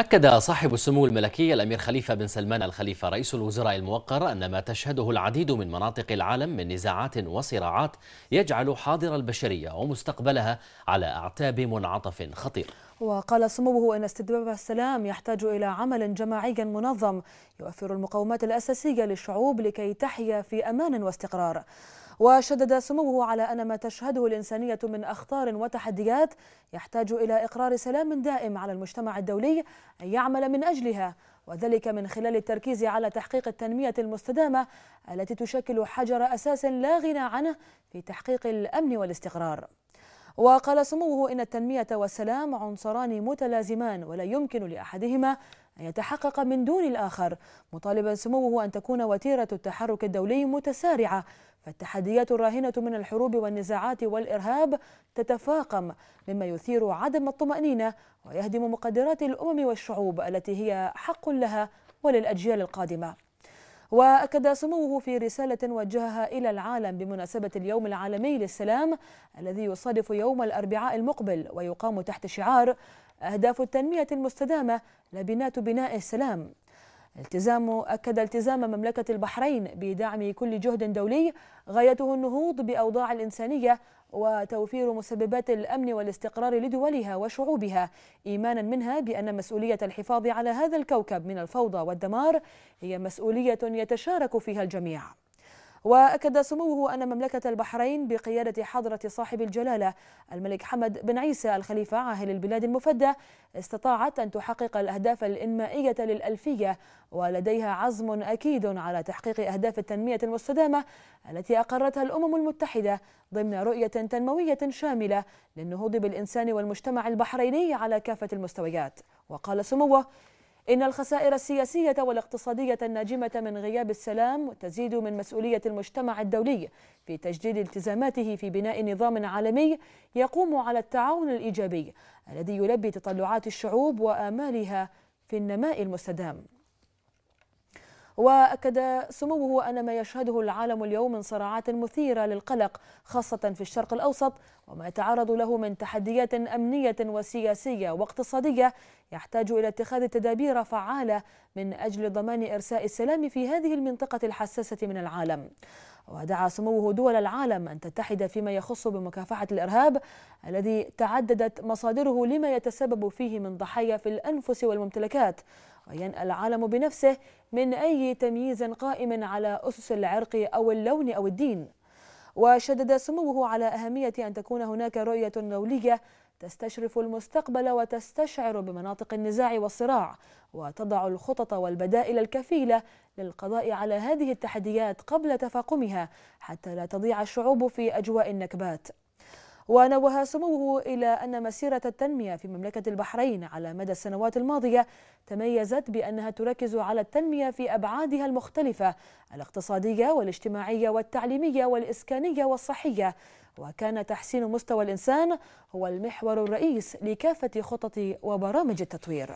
أكد صاحب السمو الملكي الأمير خليفة بن سلمان الخليفة رئيس الوزراء الموقر أن ما تشهده العديد من مناطق العالم من نزاعات وصراعات يجعل حاضر البشرية ومستقبلها على أعتاب منعطف خطير وقال سموه أن استدباب السلام يحتاج إلى عمل جماعي منظم يؤثر المقومات الأساسية للشعوب لكي تحيا في أمان واستقرار وشدد سموه على أن ما تشهده الإنسانية من أخطار وتحديات يحتاج إلى إقرار سلام دائم على المجتمع الدولي أن يعمل من أجلها وذلك من خلال التركيز على تحقيق التنمية المستدامة التي تشكل حجر أساس لا غنى عنه في تحقيق الأمن والاستقرار وقال سموه إن التنمية والسلام عنصران متلازمان ولا يمكن لأحدهما أن يتحقق من دون الآخر مطالبا سموه أن تكون وتيرة التحرك الدولي متسارعة فالتحديات الراهنة من الحروب والنزاعات والإرهاب تتفاقم مما يثير عدم الطمأنينة ويهدم مقدرات الأمم والشعوب التي هي حق لها وللأجيال القادمة وأكد سموه في رسالة وجهها إلى العالم بمناسبة اليوم العالمي للسلام الذي يصادف يوم الأربعاء المقبل ويقام تحت شعار أهداف التنمية المستدامة لبنات بناء السلام التزامه أكد التزام مملكة البحرين بدعم كل جهد دولي غايته النهوض بأوضاع الإنسانية وتوفير مسببات الأمن والاستقرار لدولها وشعوبها إيمانا منها بأن مسؤولية الحفاظ على هذا الكوكب من الفوضى والدمار هي مسؤولية يتشارك فيها الجميع وأكد سموه أن مملكة البحرين بقيادة حضرة صاحب الجلالة الملك حمد بن عيسى الخليفة عاهل البلاد المفدى استطاعت أن تحقق الأهداف الإنمائية للألفية ولديها عزم أكيد على تحقيق أهداف التنمية المستدامة التي أقرتها الأمم المتحدة ضمن رؤية تنموية شاملة للنهوض بالإنسان والمجتمع البحريني على كافة المستويات وقال سموه إن الخسائر السياسية والاقتصادية الناجمة من غياب السلام تزيد من مسؤولية المجتمع الدولي في تجديد التزاماته في بناء نظام عالمي يقوم على التعاون الإيجابي الذي يلبي تطلعات الشعوب وآمالها في النماء المستدام وأكد سموه أن ما يشهده العالم اليوم من صراعات مثيرة للقلق خاصة في الشرق الأوسط وما يتعرض له من تحديات أمنية وسياسية واقتصادية يحتاج إلى اتخاذ تدابير فعالة من أجل ضمان إرساء السلام في هذه المنطقة الحساسة من العالم ودعا سموه دول العالم أن تتحد فيما يخص بمكافحة الإرهاب الذي تعددت مصادره لما يتسبب فيه من ضحايا في الأنفس والممتلكات وينأى العالم بنفسه من أي تمييز قائم على أسس العرق أو اللون أو الدين وشدد سموه على أهمية أن تكون هناك رؤية دولية تستشرف المستقبل وتستشعر بمناطق النزاع والصراع وتضع الخطط والبدائل الكفيله للقضاء على هذه التحديات قبل تفاقمها حتى لا تضيع الشعوب في اجواء النكبات ونوه سموه إلى أن مسيرة التنمية في مملكة البحرين على مدى السنوات الماضية تميزت بأنها تركز على التنمية في أبعادها المختلفة الاقتصادية والاجتماعية والتعليمية والإسكانية والصحية وكان تحسين مستوى الإنسان هو المحور الرئيس لكافة خطط وبرامج التطوير